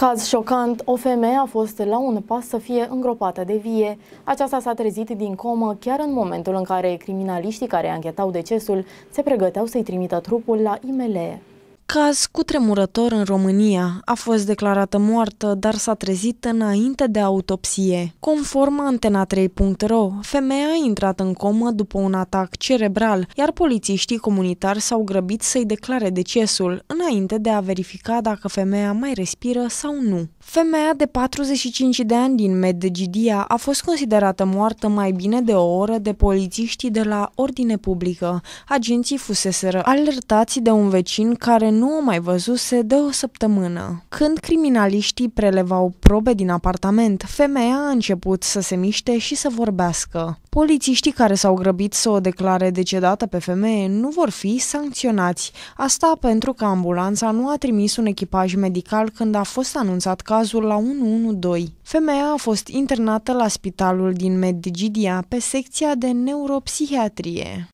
Caz șocant, o femeie a fost la un pas să fie îngropată de vie. Aceasta s-a trezit din comă chiar în momentul în care criminaliștii care anchetau decesul se pregăteau să-i trimită trupul la IML caz cu tremurător în România. A fost declarată moartă, dar s-a trezit înainte de autopsie. Conform antena3.ro, femeia a intrat în comă după un atac cerebral, iar polițiștii comunitari s-au grăbit să-i declare decesul, înainte de a verifica dacă femeia mai respiră sau nu. Femeia de 45 de ani din Medgidia a fost considerată moartă mai bine de o oră de polițiștii de la ordine publică. Agenții fuseseră alertați de un vecin care nu o mai văzuse de o săptămână. Când criminaliștii prelevau probe din apartament, femeia a început să se miște și să vorbească. Polițiștii care s-au grăbit să o declare decedată pe femeie nu vor fi sancționați. Asta pentru că ambulanța nu a trimis un echipaj medical când a fost anunțat cazul la 112. Femeia a fost internată la spitalul din Medgidia pe secția de neuropsihiatrie.